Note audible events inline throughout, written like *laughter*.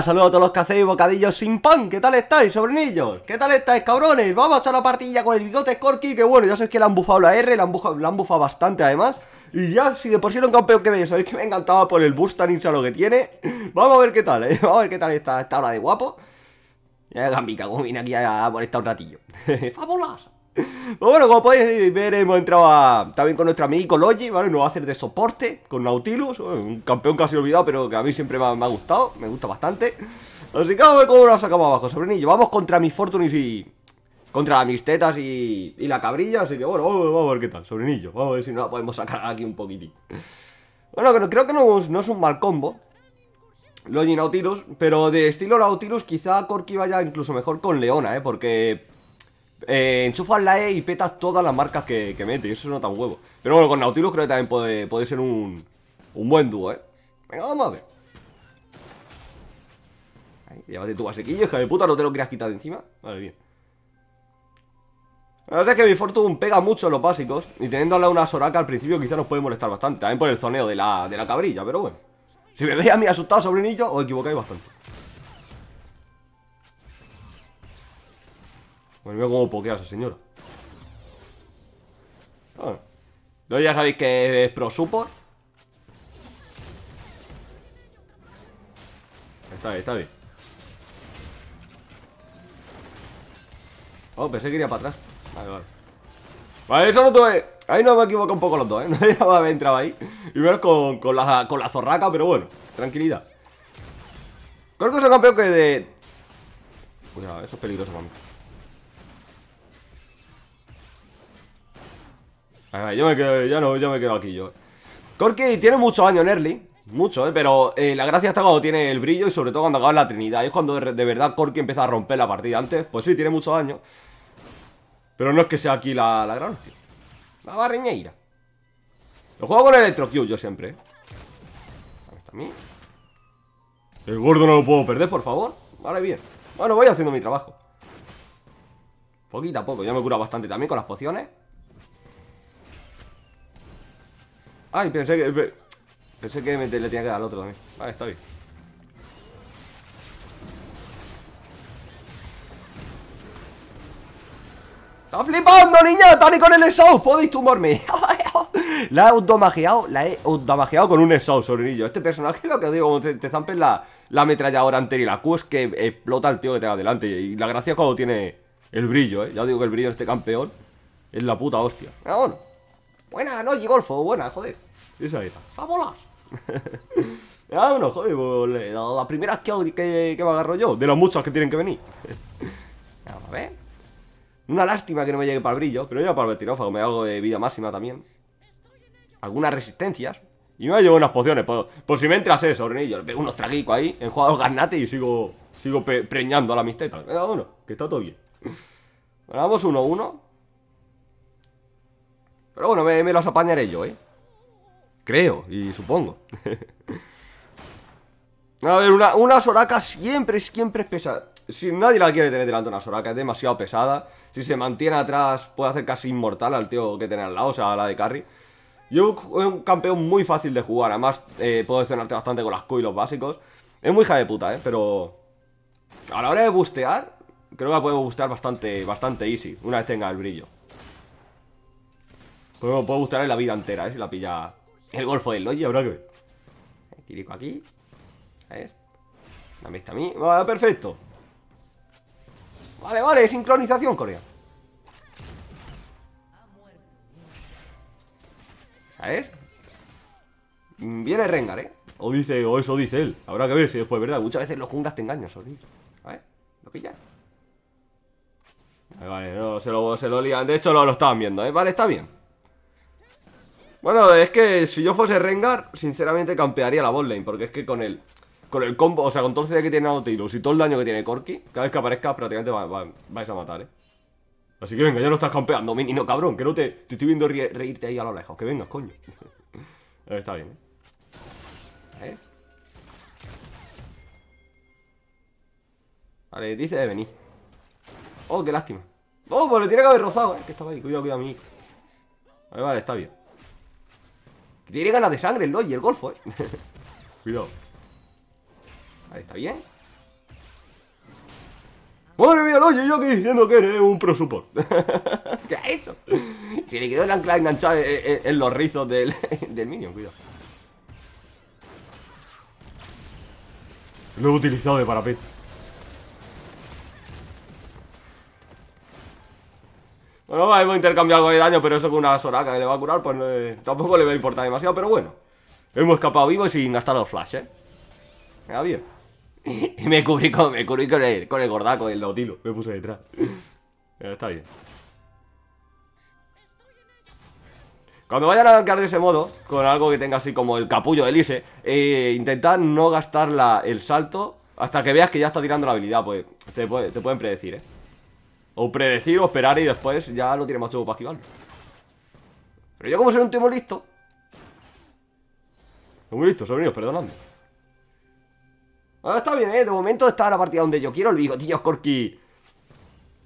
saludos a todos los que hacéis bocadillos sin pan ¿Qué tal estáis, sobrinillos? ¿Qué tal estáis, cabrones? Vamos a echar la partida con el bigote Scorky Que bueno, ya sabéis que le han bufado la R la han bufado, bastante, además y ya, si de por sí era un campeón que veis? sabéis que me encantaba por el boost tan lo que tiene. *laughs* Vamos a ver qué tal, ¿eh? Vamos a ver qué tal está esta hora de guapo. Ya Gambica, como vine aquí a, molestar un ratillo. *laughs* Fabuloso pues bueno, como podéis ver, hemos entrado también con nuestro amigo Logi, ¿vale? Nos va a hacer de soporte con Nautilus, un campeón casi olvidado, pero que a mí siempre me ha, gustado, me gusta bastante. Así que vamos a ver cómo lo sacamos abajo, sobrenillo. Vamos contra mis Fortunis y... Contra mis tetas y, la cabrilla, así que bueno, vamos, a ver qué tal, sobrenillo. Vamos a ver si nos la podemos sacar aquí un poquitín. Bueno, creo que no, es un mal combo, Logi Nautilus, pero de estilo Nautilus quizá Corky vaya incluso mejor con Leona, ¿eh? Porque eh, enchufas la E y petas todas las marcas que, que mete. Y eso no tan huevo. Pero bueno, con Nautilus creo que también puede, puede ser un, un buen dúo, ¿eh? Venga, vamos a ver. Ahí, llévate tu basequillo, hija de puta, no te lo quieras quitar de encima. Vale, bien. La verdad es que mi Fortune pega mucho en los básicos Y teniendo la una Soraka al principio quizá nos puede molestar bastante También por el zoneo de la, de la cabrilla, pero bueno Si me veis a mí asustado, sobrinillo, os equivocáis bastante Bueno, pues veo cómo pokea ese señor. Ah. ya sabéis que es pro support. Está bien, está bien. Oh, pensé que iría para atrás. Vale, vale. Vale, eso no tuve. Ahí no me equivoco un poco los dos, ¿eh? *laughs* No me entrado ahí. Y menos con, con, la, con la zorraca, pero bueno. Tranquilidad. Creo que el campeón que de... Cuidado, eso es peligroso, mí yo me quedo, ya no, me quedo aquí yo. Corky tiene mucho daño en early. Mucho, ¿eh? pero eh, la gracia está cuando tiene el brillo y sobre todo cuando acaba la Trinidad. Es cuando de, verdad Corky empieza a romper la partida. Antes, pues sí, tiene mucho daño Pero no es que sea aquí la, la gran La barriñeira Lo juego con el yo siempre. Eh. está El gordo no lo puedo perder, por favor. Vale, bien. Bueno, voy haciendo mi trabajo. Poquito a poco. Ya me cura bastante también con las pociones. Ay, pensé que... Pensé que le tenía que dar al otro también. Vale, ah, está bien. ¡Está flipando, niña! ¡Tani con el exhaust! ¡Podéis tumbarme! *laughs* la he automagiado, la he automagiado con un exhaust, sobrinillo. Este personaje, lo que digo, como te, zampes la, la ametralladora anterior y la Q es que explota el tío que te da adelante. Y, la gracia es cuando tiene el brillo, ¿eh? Ya os digo que el brillo de este campeón es la puta hostia. Buena, no, Golfo, buena, joder. Esa está. ¡A volar! *laughs* ah, bueno, joder, pues, Las la, primera que, me agarro yo, de los muchos que tienen que venir. *laughs* Vamos a ver. Una lástima que no me llegue para el brillo, pero yo para el vetirófago me hago de vida máxima también. Algunas resistencias. Y me llevo unas pociones, por, si me entras eso, yo Le pego unos traguicos ahí, enjuago garnate y sigo sigo preñando a la misteta. Venga, uno, que está todo bien. Ganamos 1-1. Pero bueno, me, los apañaré yo, ¿eh? Creo, y supongo *laughs* A ver, una, una Soraka siempre, siempre es pesada Si nadie la quiere tener delante una Soraka, es demasiado pesada Si se mantiene atrás, puede hacer casi inmortal al tío que tiene al lado, o sea, la de carry Yo es un campeón muy fácil de jugar Además, eh, puedo decenarte bastante con las Q básicos Es muy hija de puta, ¿eh? Pero... A la hora de bustear, creo que la puedo bustear bastante, bastante easy Una vez tenga el brillo pero me puede gustar en la vida entera, ¿eh? Si la pilla el Golfo del Logi, habrá que ver. tírico aquí. A ver. Dame vista a mí. Vale, perfecto. Vale, vale, sincronización, Corea. A ver. Viene Rengar, ¿eh? O dice, o eso dice él. Habrá que ver si después, ¿verdad? Muchas veces los jungas te engañan, ¿sabes? A ver, lo pilla. Vale, vale, no, se lo, se De hecho, lo, lo estaban viendo, ¿eh? Vale, está bien. Bueno, es que si yo fuese Rengar, sinceramente campearía la botlane, porque es que con el, con el combo, o sea, con todo el CD que tiene Nautilus y todo el daño que tiene Corki, cada vez que aparezca prácticamente vais a matar, ¿eh? Así que venga, ya no estás campeando, no, cabrón, que no te, te estoy viendo reírte ahí a lo lejos, que vengas, coño. *laughs* Eh, está bien, ¿eh? Vale, dice de venir. Oh, qué lástima. Oh, pues le tiene que haber rozado. Es eh, que estaba ahí, cuidado, cuidado, mi. Vale, vale, está bien tiene ganas de sangre el Lloyd y el Golfo, eh. *laughs* Cuidado. Vale, está bien. Madre mía, Dodge, yo aquí diciendo que eres un pro support. *laughs* ¿Qué ha hecho? Se le quedó el ancla enganchado eh, eh, en, los rizos del, *laughs* del minion, cuidado. Lo he utilizado de parapet. Bueno, hemos intercambiado algo de daño, pero eso con una Soraka que le va a curar, pues eh, tampoco le va a importar demasiado, pero bueno. Hemos escapado vivos sin gastar los flashes. ¿eh? bien. Y me cubrí con, me cubrí con el, con el gordaco, el Me puse detrás. Está bien. Cuando vayan a arrancar de ese modo, con algo que tenga así como el capullo de Elise, eh, intentad no gastar el salto hasta que veas que ya está tirando la habilidad, pues te, te pueden predecir, ¿eh? O predecir o esperar y después ya no tiene más chulo para esquivar. Pero yo como soy un tío listo. muy listo, sobrinos, perdonadme. Bueno, ah, está bien, ¿eh? De momento está la partida donde yo quiero el bigotillo Skorky.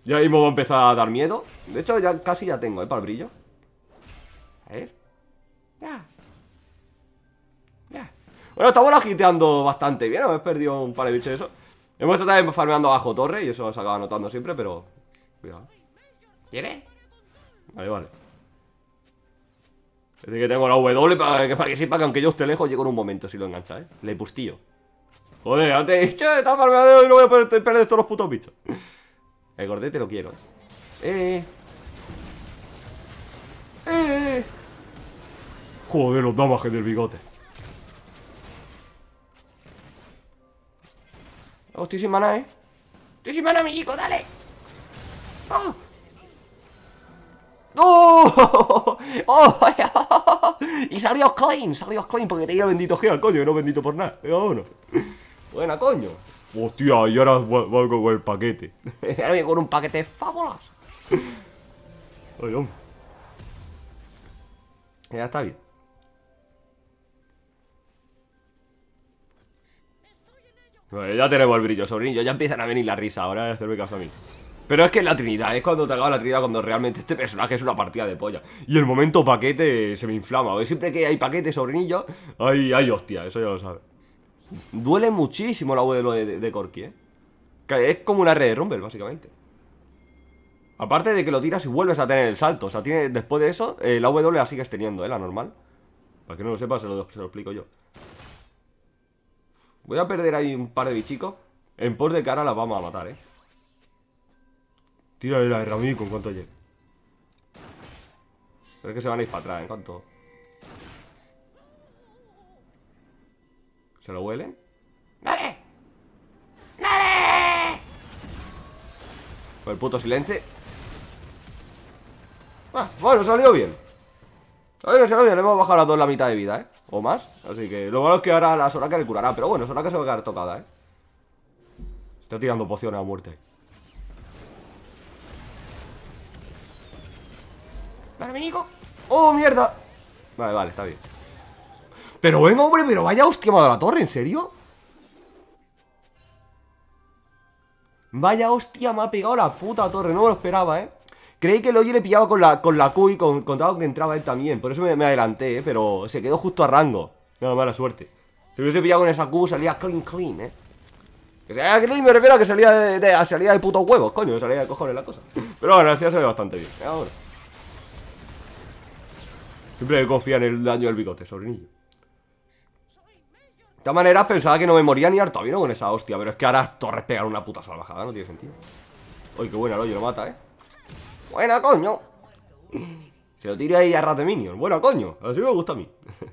Ya mismo va a empezar a dar miedo. De hecho, ya casi ya tengo, ¿eh? Para el brillo. A ver. Ya. Ya. Bueno, estamos agiteando bastante bien. Hemos perdido un par de bichos de eso. Hemos estado de farmeando bajo torre y eso se acaba notando siempre, pero Cuidado. Vale, vale. Es decir que tengo la W para que, para que sepa que aunque yo esté lejos, llego en un momento si lo engancha, ¿eh? Le pustillo. Joder, antes he dicho, está parmeado y no voy a perder, todos los putos bichos. El gordete lo quiero. Eh eh. eh. eh. Joder, los damajes del bigote. estoy sin maná, eh. Estoy sin maná, mi dale. *laughs* ¡Oh! ¡Oh! ¡Oh! Y salió clean, salió clean porque tenía bendito gel, coño, no bendito por nada. Venga, uno. Buena, coño. Hostia, y ahora voy con el paquete. *laughs* ahora con un paquete fábulas Ay, Ya está bien. ya tenemos el brillo, sobrino, Ya empiezan a venir la risa. Ahora de eh, hacerme caso a mí. Pero es que la Trinidad es cuando te acaba la Trinidad, cuando realmente este personaje es una partida de polla. Y el momento paquete se me inflama. Siempre que hay paquete, sobrinillo, hay, hay hostia, eso ya lo sabes. Duele muchísimo la W de, de, Corky, ¿eh? Que es como una red de Rumble, básicamente. Aparte de que lo tiras y vuelves a tener el salto. O sea, tiene, después de eso, eh, la W la sigues teniendo, ¿eh? La normal. Para que no lo sepas, se lo, explico yo. Voy a perder ahí un par de bichicos. En por de cara las vamos a matar, ¿eh? Tírale la herramienta con cuanto llegue. Pero es que se van a ir para atrás, ¿en ¿eh? cuanto. ¿Se lo huelen? ¡Dale! ¡Dale! Con el puto silencio. Ah, bueno, salió bien. salió bien, le hemos bajado las dos la mitad de vida, ¿eh? O más. Así que lo malo es que ahora la Soraka le curará. Pero bueno, Soraka se va a quedar tocada, ¿eh? Está tirando pociones a muerte. ¡Oh, mierda! Vale, vale, está bien. Pero venga, hombre, pero vaya hostia me ha dado la torre, ¿en serio? Vaya hostia, me ha pegado la puta torre, no me lo esperaba, ¿eh? Creí que el Oji le pillaba con la, con la Q y con, contaba con que entraba él también. Por eso me, adelanté, ¿eh? Pero se quedó justo a rango. No, mala suerte. Si hubiese pillado con esa Q, salía clean, clean, ¿eh? Que salía clean me refiero a que salía de, de, salía de puto huevos, coño. Salía de cojones la cosa. Pero bueno, así ha salido bastante bien. ¿eh? Ahora. Siempre me en el daño del bigote, sobrinillo. De todas maneras pensaba que no me moría ni harto vino con esa hostia, pero es que ahora Torres pegar una puta salvajada, no tiene sentido. Uy, qué buena, lo yo lo mata, ¿eh? Buena, coño. Se lo tira ahí a Rat Buena, coño. Así me gusta a mí.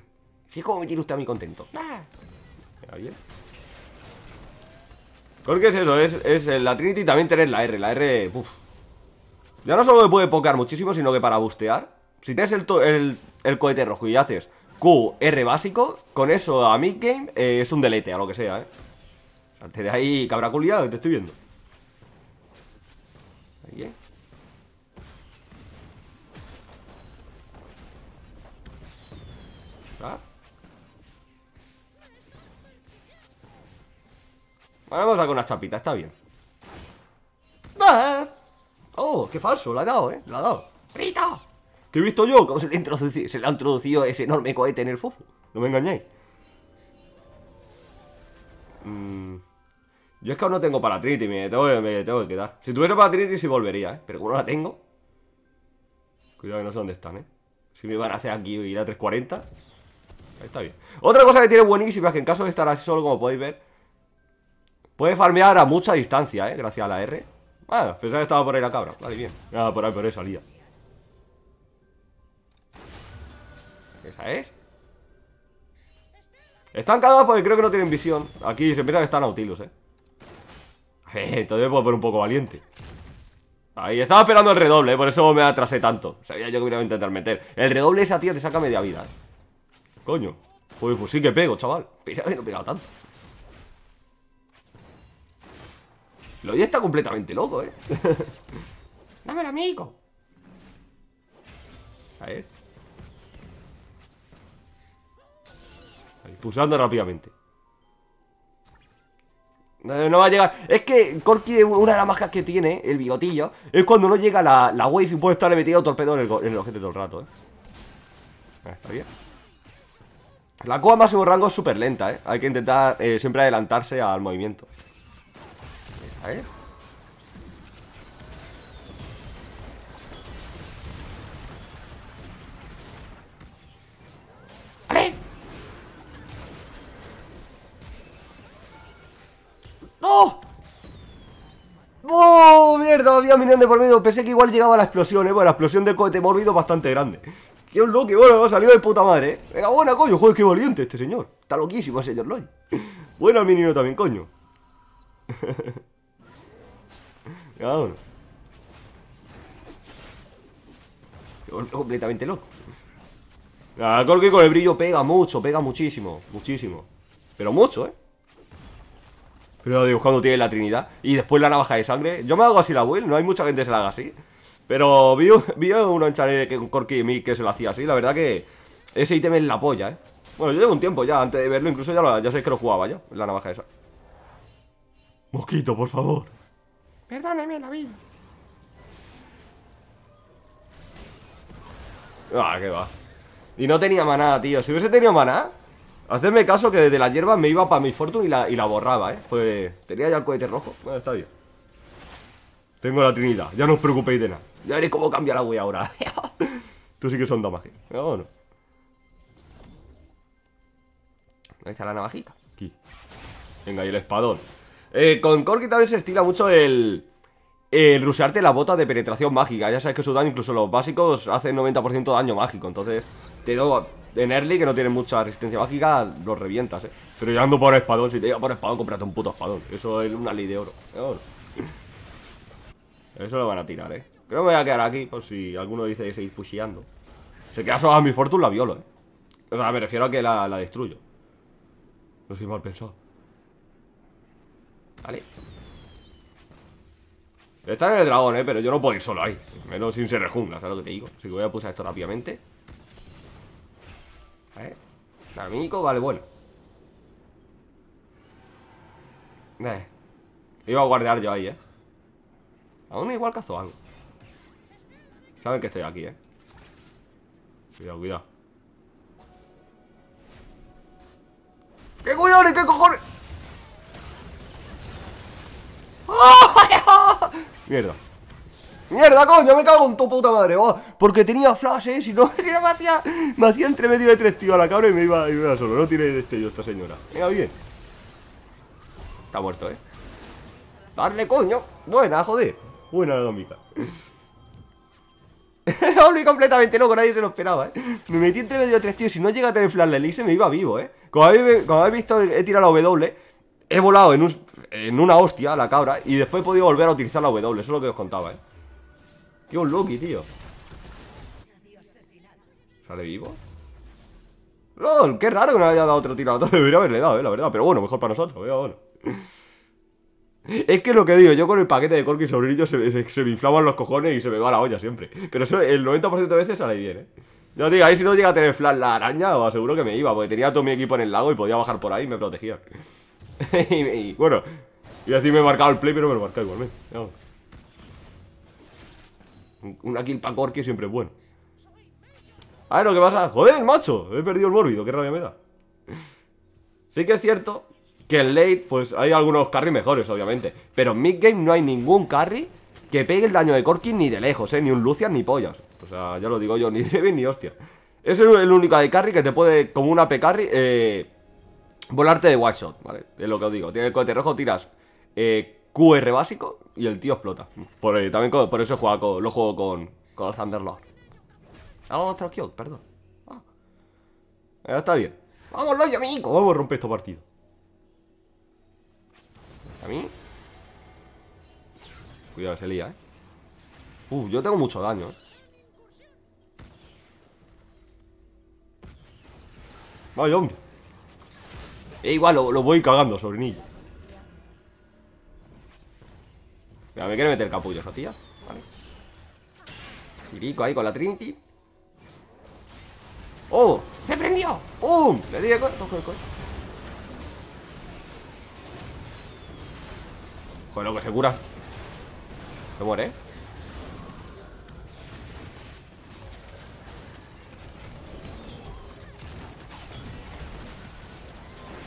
*laughs* Así como me tiene usted a mí contento. Mira, bien. es eso, es, la Trinity también tener la R. La R, uff. Ya no solo me puede pokear muchísimo, sino que para bustear si tienes el, cohete rojo y haces qr básico, con eso a mid game eh, es un delete, a lo que sea, ¿eh? Antes de ahí, cabra culiado, te estoy viendo. Ahí, ¿eh? vamos a sacar una chapita, está bien. ¡Ah! ¡Oh, qué falso! La ha dado, ¿eh? La ha dado. ¿Qué he visto yo? ¿Cómo se le, ha introducido ese enorme cohete en el fofo? No me engañéis. Mm, yo es que aún no tengo paratritis, me tengo, me tengo que quedar. Si tuviese Trinity sí volvería, ¿eh? Pero como no la tengo... Cuidado que no sé dónde están, ¿eh? Si me van a hacer aquí ir a 340... Ahí está bien. Otra cosa que tiene buenísima es que en caso de estar así solo, como podéis ver... Puede farmear a mucha distancia, ¿eh? Gracias a la R. Ah, pensaba que estaba por ahí la cabra. Vale, bien. Ah, por ahí, por ahí salía. Esa es Están cagados porque creo que no tienen visión Aquí se piensa que están autilos, eh. *laughs* eh Entonces puedo poner un poco valiente Ahí, estaba esperando el redoble, ¿eh? por eso me atrasé tanto Sabía yo que me iba a intentar meter El redoble esa tía te saca media vida ¿eh? Coño, pues, pues sí que pego, chaval no he pegado tanto Lo ya está completamente loco, eh *laughs* Dámelo, amigo A pulsando rápidamente. No, va a llegar. Es que Corky, una de las máscas que tiene, el bigotillo, es cuando no llega la, la wave y puede estarle metido torpedo en el, objeto todo el rato, ¿eh? ah, está bien. La coa máximo rango es súper lenta, ¿eh? Hay que intentar eh, siempre adelantarse al movimiento. A ver. había Pensé que igual llegaba la explosión, eh. Bueno, la explosión del cohete mórbido bastante grande. Qué loco, que bueno, salido de puta madre, eh. Venga, buena, coño. Joder, qué valiente este señor. Está loquísimo el señor Lloyd. *laughs* Bueno, el minino también, coño. *laughs* Completamente loco. Ah, creo que con el brillo pega mucho, pega muchísimo, muchísimo. Pero mucho, ¿eh? Pero digo, cuando tiene la Trinidad. Y después la navaja de sangre. Yo me hago así la build, no hay mucha gente que se la haga así. Pero vi, vi uno en que Corky y mí que se lo hacía así. La verdad que ese ítem es la polla, ¿eh? Bueno, yo llevo un tiempo ya, antes de verlo, incluso ya, lo, sé que lo jugaba yo, la navaja de esa. Mosquito, por favor. Perdóneme la Ah, qué va. Y no tenía maná, tío. Si hubiese tenido maná, Hacerme caso que desde la hierba me iba para mi fortune y la, y la borraba, ¿eh? Pues tenía ya el cohete rojo. Bueno, está bien. Tengo la trinidad. Ya no os preocupéis de nada. Ya veréis cómo cambia la wea ahora. *laughs* Tú sí que son damaje. ¿eh? No, no. Ahí está la navajita. Aquí. Venga, y el espadón. Eh, con Corki también se estila mucho el... El rusearte la bota de penetración mágica. Ya sabes que su daño, incluso los básicos, hacen 90% de daño mágico. Entonces, te doy en early, que no tiene mucha resistencia mágica, lo revientas, eh. Pero yo ando por espadón, si te digo por espadón, cómprate un puto espadón. Eso es una ley de oro. Eso lo van a tirar, eh. Creo que me voy a quedar aquí, por si alguno dice que seguís pusheando. Se queda solo a mi fortuna, la violo, eh. O sea, me refiero a que la, la destruyo. No soy mal pensado. Vale. Está en el dragón, eh, pero yo no puedo ir solo ahí. Menos sin se rejungla, ¿sabes lo que te digo? Así que voy a pulsar esto rápidamente. ¿Eh? vale, bueno. Eh. Iba a guardar yo ahí, ¿eh? Aún igual cazó algo. Saben que estoy aquí, ¿eh? Cuidado, cuidado. ¡Qué cuidado, qué cojones! ¡Oh! Mierda. Mierda, coño, me cago en tu puta madre. Oh, porque tenía flashes y no *laughs* me hacía, me hacía entre medio de tres tíos a la cabra y me iba, y me iba solo. No tiene destello esta señora. Mira bien. Está muerto, eh. Darle, coño. Buena, joder. Buena la domica. Hombre *laughs* completamente loco, nadie se lo esperaba, ¿eh? Me metí entre medio de tres tíos. Si no llega a tener flash la elixir, me iba vivo, ¿eh? Como habéis, visto, he tirado la W. He volado en, un, en una hostia a la cabra. Y después he podido volver a utilizar la W. Eso es lo que os contaba, ¿eh? Tío, un Loki, tío ¿Sale vivo? ¡Lol! ¡Qué raro que no le haya dado otro tiro *laughs* Debería haberle dado, eh, la verdad Pero bueno, mejor para nosotros, bueno *laughs* Es que lo que digo, yo con el paquete de Corky sobrillo se, se, me inflaban los cojones y se me va la olla siempre Pero eso el 90% de veces sale bien, eh Yo digo, ahí si no llega a tener flash la araña, os aseguro que me iba Porque tenía todo mi equipo en el lago y podía bajar por ahí y me protegía *laughs* y, bueno, Y a me he marcado el play pero me lo marcaba igualmente vamos una kill para Corky siempre es bueno. ver lo que pasa? ¡Joder, macho! He perdido el mórbido, qué rabia me da. sí que es cierto que en late, pues hay algunos carry mejores, obviamente. Pero en mid-game no hay ningún carry que pegue el daño de Corky ni de lejos, ¿eh? Ni un Lucian ni pollas. O sea, ya lo digo yo, *laughs* ni Draven ni hostia. Es el, único de carry que te puede, como un AP carry, eh, volarte de one shot, ¿vale? Es lo que os digo. Tiene el cohete rojo, tiras eh, QR básico y el tío explota. Por, eh, también por eso lo juego con, con el Thunderlord. Ah, otro kill, perdón. Ah. Eh, está bien. ¡Vámonos, amigo! Vamos a romper esto partido ¿A mí? Cuidado, se lía, ¿eh? Uf, yo tengo mucho daño, ¿eh? Vaya, hombre. igual lo, lo voy cagando, sobrinillo. Mira, me quiere meter capullo esa tía. Vale. ahí con la Trinity. ¡Oh! ¡Se prendió! ¡Um! Le di el coche. lo que se cura. Se muere, ¿eh?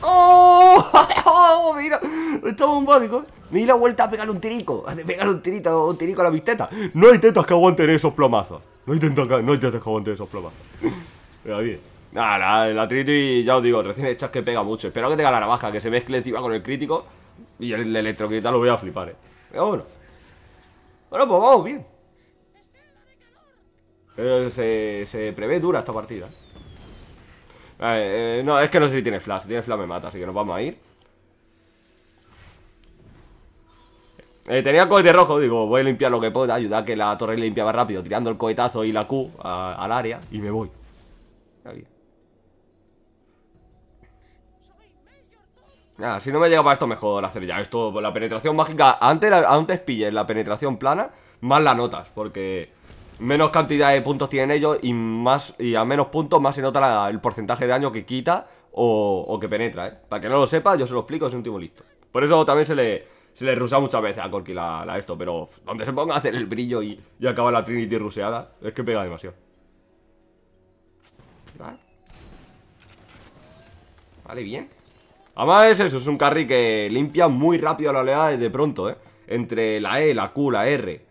¡Oh! *laughs* ¡Oh! Mira. Estaba eh. Me di la vuelta a pegar un tirico. A pegarle un tirito, un tirico a la visteta No hay tetas que aguanten esos plomazos. No hay, tetas que, no hay que aguanten esos plomazos. Mira, bien. Nada, el atrito triti, ya os digo, recién hechas que pega mucho. Espero que tenga la navaja, que se mezcle encima con el crítico. Y el, electroquita lo voy a flipar, eh. Pero bueno. Bueno, pues vamos bien. Pero se, se prevé dura esta partida. Eh, eh, no, es que no sé si tiene flash. Si tiene flash me mata, así que nos vamos a ir. Eh, tenía el cohete rojo, digo, voy a limpiar lo que pueda, ayudar que la torre limpiaba rápido, tirando el cohetazo y la Q al área y me voy. si no me llega para esto mejor hacer ya esto, la penetración mágica, antes, antes pilles la penetración plana, más la notas, porque menos cantidad de puntos tienen ellos y más y a menos puntos más se nota el porcentaje de daño que quita o, que penetra, ¿eh? Para que no lo sepa, yo se lo explico, es un tipo listo. Por eso también se le, se le rusa muchas veces a Corki la, esto, pero donde se ponga a hacer el brillo y, y acaba la Trinity ruseada, es que pega demasiado. Vale, bien. Además es eso, es un carry que limpia muy rápido la oleada de pronto, ¿eh? Entre la E, la Q, la R,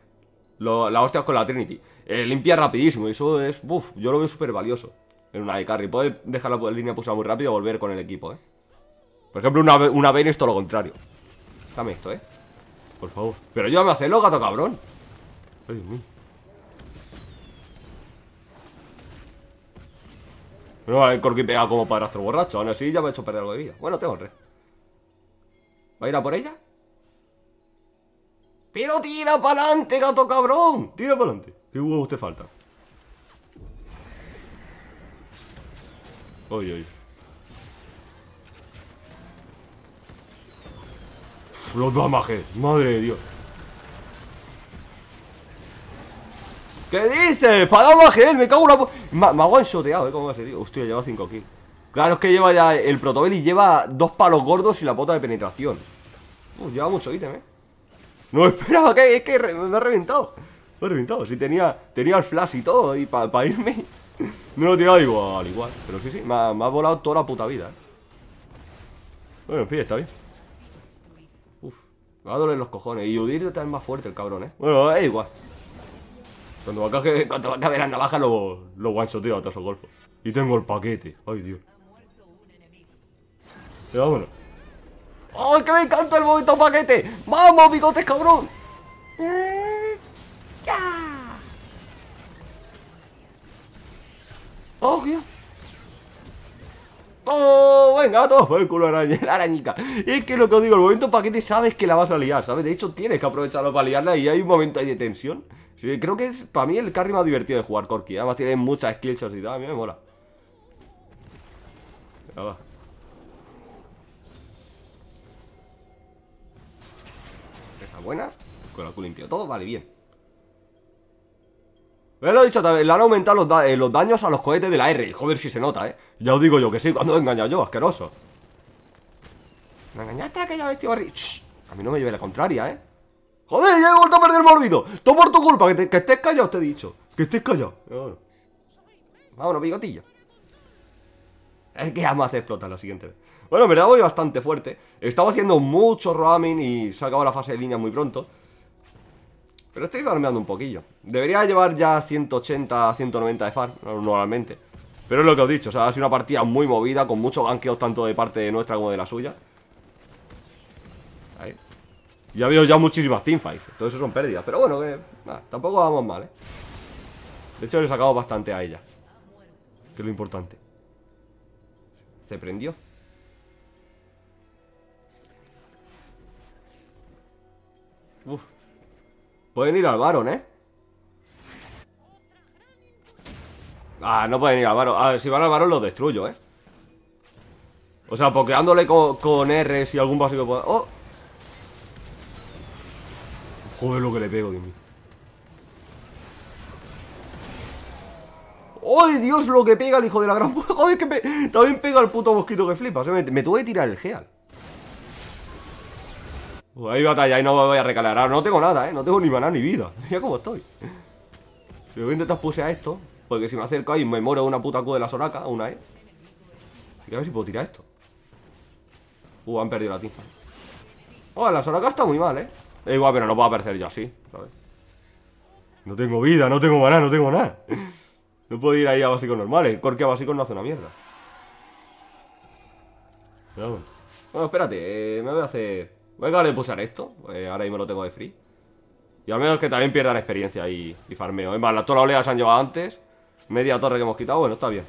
lo, la hostia con la Trinity. Eh, limpia rapidísimo y eso es, uff, yo lo veo súper valioso en una de carry. Puedes dejar la línea pulsada muy rápido y volver con el equipo, ¿eh? Por ejemplo, una, una es todo lo contrario. Dame esto, ¿eh? Por favor Pero yo me hace gato cabrón Ay, mío. No, el Corki pega como padrastro borracho Aún así ya me he hecho perder algo de vida Bueno, tengo re ¿Va a ir a por ella? ¡Pero tira para adelante, gato cabrón! ¡Tira para adelante! ¿Qué huevos te falta? Oye, oye Los damages, madre de Dios. ¿Qué dices? ¡Para damages, ¡Me cago en la Me, me hago ensoteado, ¿eh? ¿Cómo ese tío? Hostia, lleva 5 kills. Claro, es que lleva ya el protobel y lleva dos palos gordos y la pota de penetración. lleva mucho ítem, ¿eh? No *laughs* esperaba que... Es que me ha reventado. Me ha reventado. Si tenía, tenía el flash y todo, y para irme... *laughs* No lo he tirado igual, igual. Pero sí, sí, me ha, volado toda la puta vida, ¿eh? Bueno, en fin, está bien. Me va a doler los cojones. Y Udir está más fuerte, el cabrón, ¿eh? Bueno, es igual. Cuando va a cuando va a la navaja, lo, lo tío, hasta a todos los golfos. Y tengo el paquete. Ay, Dios. Y vámonos. ¡Ay, que me encanta el momento paquete! ¡Vamos, bigotes, cabrón! Mm, ¡Ya! ¡Oh, Dios! ¡Oh! Venga, todo el culo araña, arañica. es que lo que os digo, el momento que te sabes que la vas a liar, ¿sabes? De hecho, tienes que aprovecharlo para liarla y hay un momento ahí de tensión. Sí, creo que es para mí el carry más divertido de jugar, Corki. Además, tiene muchas skills y tal, a mí me mola. va. Esa buena. Con la culo limpio todo, vale, bien. Me lo dicho le han aumentado eh, los, daños a los cohetes de la R. Joder, si se nota, ¿eh? Ya os digo yo que sí, cuando he engañado yo, asqueroso. Me engañaste a aquella bestia A mí no me lleve la contraria, ¿eh? Joder, ya he vuelto a perder el olvido. Todo por tu culpa, que, estés callado, te he dicho. Que estés callado. Vámonos, bigotillo. Es que vamos a explotar la siguiente vez. Bueno, me la voy bastante fuerte. Estaba haciendo mucho roaming y se acaba la fase de línea muy pronto. Pero estoy farmeando un poquillo Debería llevar ya 180, 190 de farm Normalmente Pero es lo que os he dicho, o sea, ha sido una partida muy movida Con muchos gankeos tanto de parte nuestra como de la suya Ahí Y ha habido ya muchísimas teamfights Todo eso son pérdidas, pero bueno, que Tampoco vamos mal, eh De hecho le he sacado bastante a ella Que es lo importante Se prendió Uf Pueden ir al varón, ¿eh? Ah, no pueden ir al varón. Ah, si van al varón los destruyo, ¿eh? O sea, pokeándole con, con R si algún básico puede... ¡Oh! Joder lo que le pego, Dios ¡Oh, ¡Ay, Dios, lo que pega el hijo de la gran ¡Joder, que me... también pega el puto mosquito que flipa! O me, me tuve que tirar el Geal. Uy, hay batalla y no me voy a recalar. no tengo nada, ¿eh? No tengo ni maná ni vida. *laughs* Mira cómo estoy. voy a intentar a esto. Porque si me acerco ahí me muero una puta Q de la Soraka, una ¿eh? Y a ver si puedo tirar esto. Uh, han perdido la tinta. Oh, la Soraka está muy mal, ¿eh? Es igual, pero no puedo aparecer yo así, No tengo vida, no tengo maná, no tengo nada. *laughs* no puedo ir ahí a básicos normales. Porque a básicos no hace una mierda. Pero bueno. espérate, eh, me voy a hacer a le de esto. Eh, ahora mismo lo tengo de free. Y al menos que también pierda experiencia y, farmeo. Es más, todas las se han llevado antes. Media torre que hemos quitado. Bueno, está bien.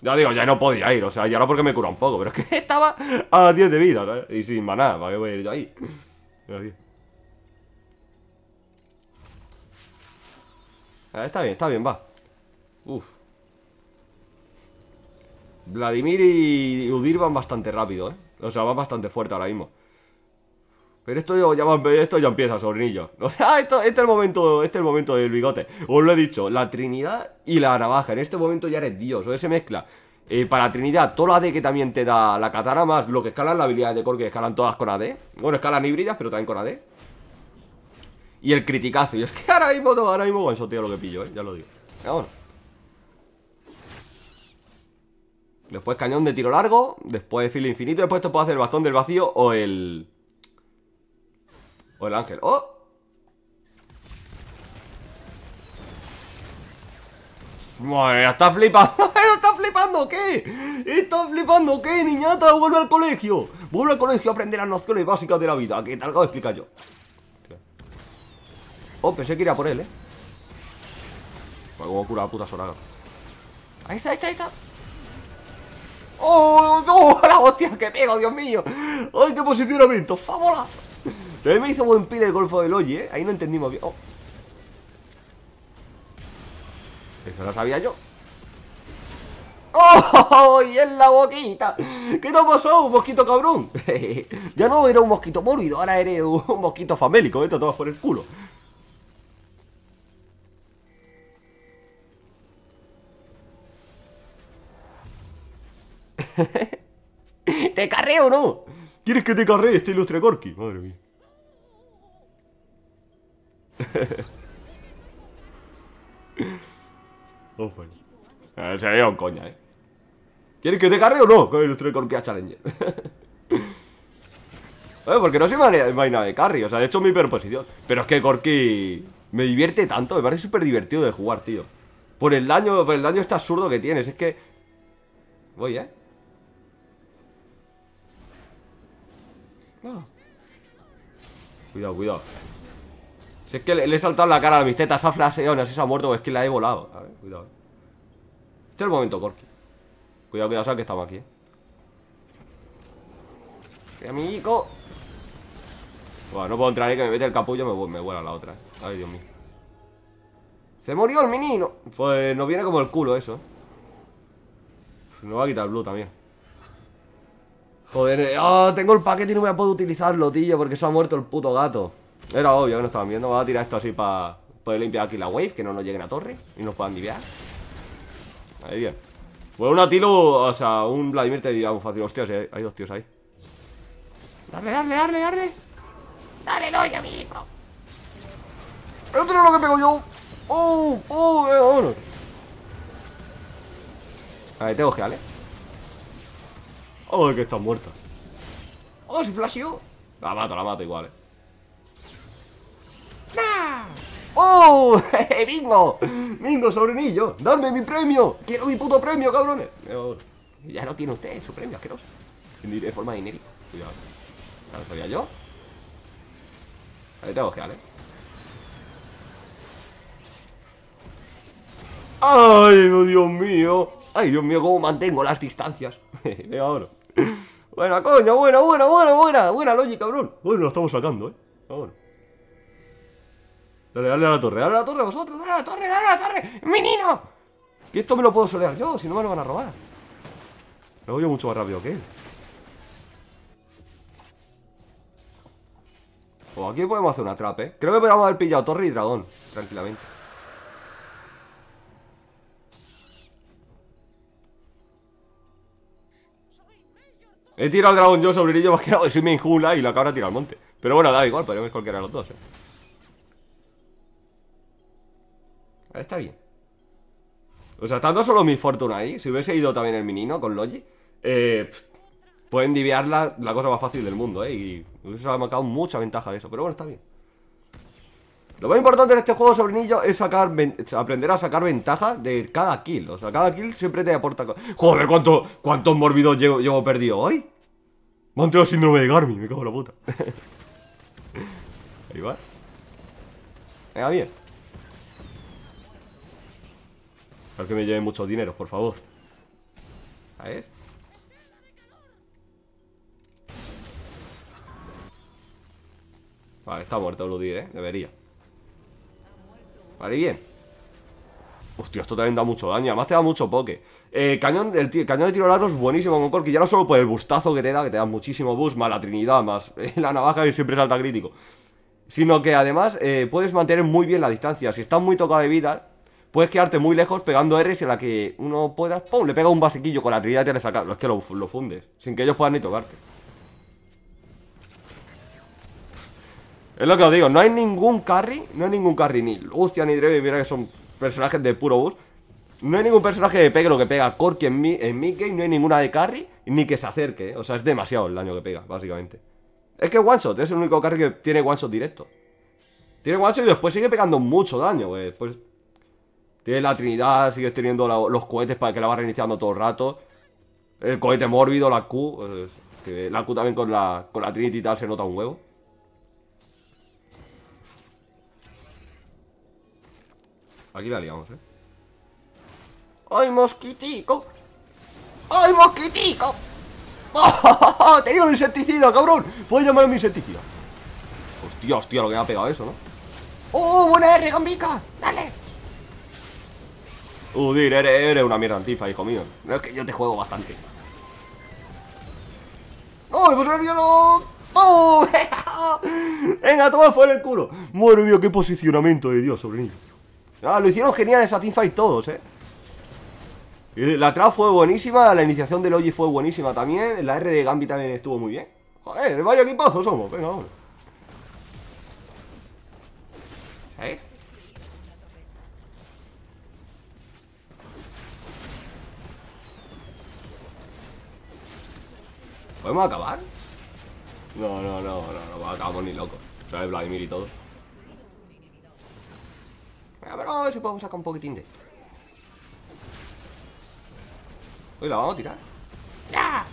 Ya digo, ya no podía ir. O sea, ya no porque me cura un poco. Pero es que *laughs* estaba a 10 de vida. Y sin maná. ¿Para qué voy a ir yo ahí? está bien, está bien, va. Uf. Vladimir y Udir van bastante rápido, ¿eh? O sea, van bastante fuerte ahora mismo. Pero esto ya, esto ya empieza, sobrinillo. *laughs* O sea, ah, este, es el momento, este el momento del bigote. Os lo he dicho, la Trinidad y la navaja. En este momento ya eres Dios, o se mezcla. Eh, para Trinidad, toda la AD que también te da la katana, más lo que escalan la habilidad de core, que escalan todas con AD. Bueno, escalan híbridas, pero también con AD. Y el criticazo. Y es que ahora mismo, ahora mismo, eso, tío, lo que pillo, eh, ya lo digo. Vamos Después cañón de tiro largo, después filo infinito, después te puedo hacer el bastón del vacío o el... O el ángel. ¡Oh! está flipando. *laughs* está flipando, ¿qué? Está flipando, ¿qué, niñata? Vuelve al colegio. Vuelve al colegio a aprender las nociones básicas de la vida. ¿Qué tal? acabo de explicar yo. Oh, pensé que iría por él, ¿eh? cura la puta Soraga. Ahí está, ahí está, ahí está. ¡Oh, no! *laughs* ¡La hostia ¡Qué pego, Dios mío! ¡Ay, qué posicionamiento! ¡Fábola! Lo me hizo buen pile el golfo del Oye, ¿eh? Ahí no entendimos bien. Oh. Eso lo sabía yo. ¡Oh! ¡Y en la boquita! ¿Qué te pasó, un mosquito cabrón? *laughs* ya no era un mosquito mórbido, ahora eres un mosquito famélico. Vete a todos por el culo. *laughs* ¿Te o no? ¿Quieres que te carree este ilustre Corky? Madre mía oh, se un ah, coña, ¿eh? ¿Quieres que te cargue o no? Con el Corki a Challenger. *laughs* porque no soy vaina de carry, o sea, de hecho mi perposición. Pero es que Corki me divierte tanto, me parece súper divertido de jugar, tío. Por el daño, por el daño este absurdo que tienes, es que... Voy, ¿eh? Ah. Cuidado, cuidado. Si es que le, he saltado la cara a la bisteta, se ha si se ha muerto o es que la he volado. A ver, cuidado. Este es el momento, Corky. Cuidado, cuidado, sabes que estamos aquí, ¿eh? ¡Qué ¡Amigo! Bueno, no puedo entrar ahí, que me mete el capullo, me, me vuela la otra. ¿eh? Ay, Dios mío. ¡Se murió el menino! Pues nos viene como el culo eso, eh. va a quitar el blue también. Joder, eh, ¡ah! tengo el paquete y no voy a poder utilizarlo, tío, porque se ha muerto el puto gato. Era obvio que no estaban viendo. Vamos a tirar esto así para poder limpiar aquí la wave, que no nos lleguen a torre y nos puedan diviar. Ahí bien. Pues una tiro o sea, un Vladimir te diría muy fácil. Hostia, eh, hay dos tíos ahí. Dale, dale, dale, dale. Dale, doy, amigo. Pero no lo que pego yo. Oh, oh, oh. A ver, tengo que darle. Oh, que está muerta. Oh, se flasheó. La mato, la mato igual, eh. ¡Ah! ¡Oh! *laughs* ¡Bingo! ¡Bingo, sobrinillo! ¡Dame mi premio! ¡Quiero mi puto premio, cabrones! ya no tiene usted su premio, asqueroso. De forma dinero. Cuidado. ¿Ya lo sabía yo? Ahí tengo que ¿eh? ¡Ay, Dios mío! ¡Ay, Dios mío, cómo mantengo las distancias! *laughs* Venga, ahora. Buena, coño, buena, buena, buena, buena, buena lógica, cabrón. Bueno, lo estamos sacando, eh. Dale, dale a la torre, dale a la torre vosotros, dale a la torre, dale a la torre, menino. Que esto me lo puedo solear yo, si no me lo van a robar. Lo voy yo mucho más rápido que él. O aquí podemos hacer una trap, ¿eh? Creo que podemos haber pillado torre y dragón, tranquilamente. He tirado al dragón yo sobre ello, me que quedado de me y la cabra tira al monte. Pero bueno, da igual, podemos cualquiera de los dos, ¿eh? Está bien. O sea, tanto solo mi fortuna ahí. Si hubiese ido también el menino con Logi, eh, pueden diviar la cosa más fácil del mundo, ¿eh? Y hubiese marcado mucha ventaja de eso. Pero bueno, está bien. Lo más importante en este juego sobrinillo es sacar aprender a sacar ventaja de cada kill. O sea, cada kill siempre te aporta... Joder, ¿cuánto, cuántos morbidos llevo, llevo perdido hoy. Me han síndrome de Garmin, me cago en la puta. *laughs* Ahí va. Venga, bien. Espero que me lleve muchos dinero, por favor. A ver. Vale, está muerto lo ¿eh? Debería. Vale, bien. Hostia, esto también da mucho daño. Además te da mucho poke. Eh, cañón, el, cañón de tiro largo es buenísimo con porque Ya no solo por el bustazo que te da, que te da muchísimo boost, más la trinidad, más *laughs* eh, la navaja que siempre salta crítico. Sino que además eh, puedes mantener muy bien la distancia. Si estás muy tocado de vida, Puedes quedarte muy lejos pegando R y en la que uno pueda. ¡Pum! Le pega un basiquillo con la trinidad y le saca. Es que lo, fundes. Sin que ellos puedan ni tocarte. Es lo que os digo, no hay ningún carry, no hay ningún carry, ni Lucia ni Drevi. mira que son personajes de puro bus. No hay ningún personaje que pegue lo que pega Corky en mi, en mi game, no hay ninguna de carry, ni que se acerque, ¿eh? o sea, es demasiado el daño que pega, básicamente. Es que one shot, es el único carry que tiene one shot directo. Tiene one y después sigue pegando mucho daño, Pues... Después Tienes la Trinidad, sigues teniendo los cohetes para que la vas reiniciando todo el rato. El cohete mórbido, la Q. Eh, la Q también con la, con la Trinity tal se nota un huevo. Aquí la liamos, ¿eh? ¡Ay, mosquitico! ¡Ay, mosquitico! ¡Oh, *laughs* tenía un insecticida, cabrón! Puedes llamarme insecticida. Hostia, hostia, lo que me ha pegado eso, ¿no? ¡Oh, buena R, gambica! ¡Dale! Uh, Udir, eres, eres una mierda antifa, hijo mío. Es que yo te juego bastante. Pues, ¡Oh, hemos revivido! ¡Oh! ¡Venga, toma fuera el culo! Madre mía, qué posicionamiento de Dios, sobre Ah, lo hicieron genial esa teamfight todos, eh. La trap fue buenísima, la iniciación del Oji fue buenísima también, la R de Gambi también estuvo muy bien. Joder, vaya equipazo somos, venga, ¿Eh? ¿Podemos acabar? No, no, no, no, no acabamos ni locos. Sale Vladimir y todo. Venga, pero si podemos sacar un poquitín de. Uy, la vamos a tirar. ¡Ya!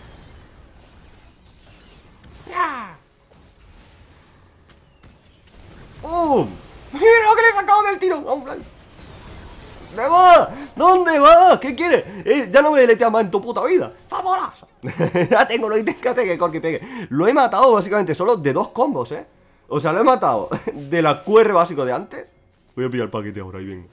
¡Ya! ¡Oh! ¡Mira lo que le he sacado del tiro! ¡A un fly! ¿Dónde va? ¿Dónde va? ¿Qué quieres? Eh, ya no me deletea más en tu puta vida. ¡Favorazo! *laughs* ya tengo los ítems que hace que pegue. Lo he matado básicamente solo de dos combos, ¿eh? O sea, lo he matado *laughs* de la QR básico de antes. Voy a pillar el paquete ahora, ahí vengo.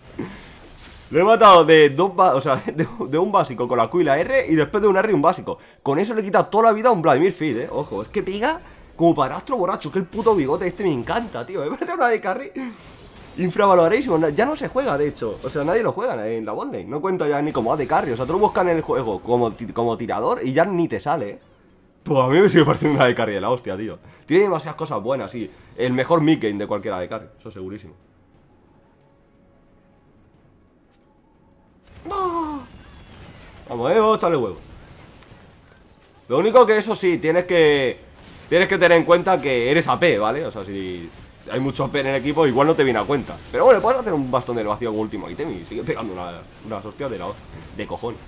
Lo he matado de dos o sea, *laughs* de, un básico con la Q y la R y después de un R y un básico. Con eso le quita toda la vida a un Vladimir Feed, eh. Ojo, es que piga como parastro borracho. Que el puto bigote este me encanta, tío. Me parece una de carry Infravaloration, ya no se juega, de hecho. O sea, nadie lo juega en la lane, No cuenta ya ni como AD Carry. O sea, tú lo buscan en el juego como, como tirador y ya ni te sale. Pues a mí me sigue pareciendo una AD carry de la hostia, tío. Tiene demasiadas cosas buenas, Y El mejor mid de cualquier de carry, eso segurísimo. ¡No! ¡Ah! Eh, vamos, a echarle huevo. Lo único que eso sí, tienes que. Tienes que tener en cuenta que eres AP, ¿vale? O sea, si hay mucho P en el equipo, igual no te viene a cuenta. Pero bueno, puedes hacer un bastón de vacío último ítem y sigue pegando una, una hostia de la de cojones.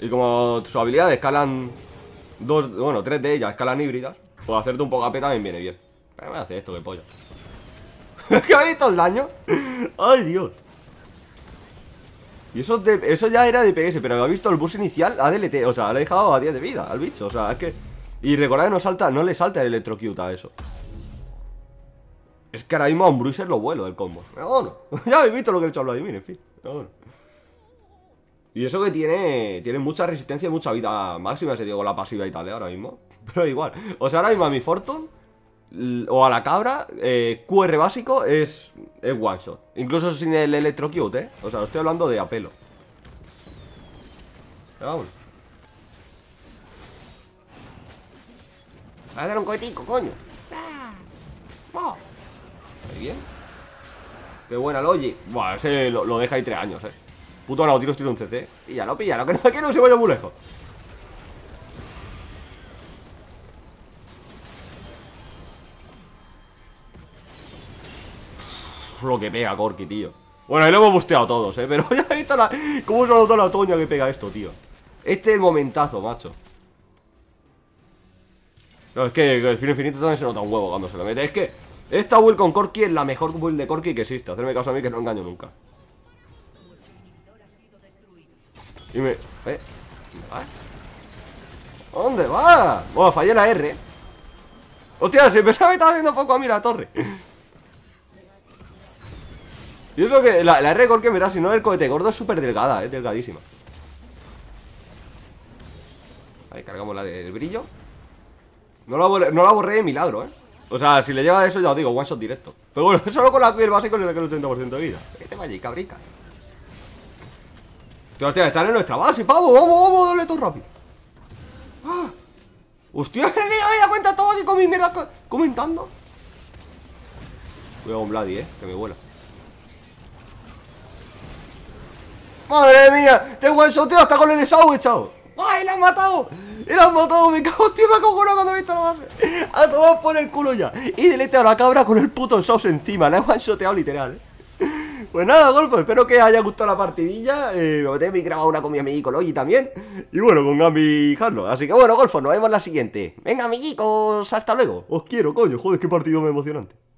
Y como su habilidad escalan dos, bueno, tres de ellas escalan híbridas, puedo hacerte un poco AP también viene bien. Pero me hace esto, *laughs* que pollo. ¿Qué ha visto el daño? ¡Ay, Dios! Y eso, eso ya era de PS, pero ha visto el bus inicial a DLT. O sea, le he dejado a 10 de vida al bicho. O sea, es que y recordad que no le salta el electrocute a eso. Es que ahora mismo a un Bruiser lo vuelo el combo. *laughs* ya habéis visto lo que he hecho a Vladimir, en fin. Y eso que tiene tiene mucha resistencia y mucha vida máxima, se digo, la pasiva y tal, ¿eh? ahora mismo. *laughs* Pero igual. O sea, ahora mismo a mi Fortune o a la cabra, eh, QR básico es, one shot. Incluso sin el electrocute, ¿eh? O sea, lo estoy hablando de apelo. vamos. a dar un cohetico, coño. Ah, ahí bien. Qué buena Logi. Bueno, ese lo, deja ahí tres años, eh. Puto Nautilus tiene un CC. Píllalo, píllalo, que no, que no se vaya muy lejos. Lo que pega Corki, tío. Bueno, ahí lo hemos busteado todos, eh. Pero *laughs* ya he visto la... cómo se notado la toña que pega esto, tío. Este es el momentazo, macho. No, es que el fin Infinito también se nota un huevo cuando se lo mete. Es que esta build con Corki es la mejor build de corky que existe. Hacerme caso a mí que no engaño nunca. ¿Eh? ¿Dónde va? ¿Dónde va? Bueno, fallé la R. Hostia, se me a haciendo poco a mí la torre. Y es que... La, R de Corki, mira, si no, el cohete gordo es súper delgada, es delgadísima. Ahí cargamos la del brillo no la, borré, no de milagro, ¿eh? O sea, si le llega a eso, ya os digo, one shot directo. Pero bueno, *laughs* solo con la piel básica le con el 30% de vida. Que te vaya y cabrica. Hostia, están en nuestra base, pavo. Vamos, vamos, dale todo rápido. ¡Ah! Hostia, le *laughs* cuenta todo aquí con mi mierda comentando. Cuidado con Vladi, eh, que me vuela. ¡Madre mía! ¡Te el tío, hasta con el desahogo, chao! ¡Ay, la han matado! ¡La han matado! Me cago, tío, me acojonado cuando he visto A tomar por el culo ya. Y delete a la cabra con el puto sauce encima. La he manchoteado literal. ¿eh? Pues nada, golfo, espero que haya gustado la partidilla. Eh, me voy a grabar una con mi amiguitos. Logi también. Y bueno, con mi Harlow. Así que bueno, golfo, nos vemos en la siguiente. Venga, amiguitos, hasta luego. Os quiero, coño. Joder, qué partido más emocionante.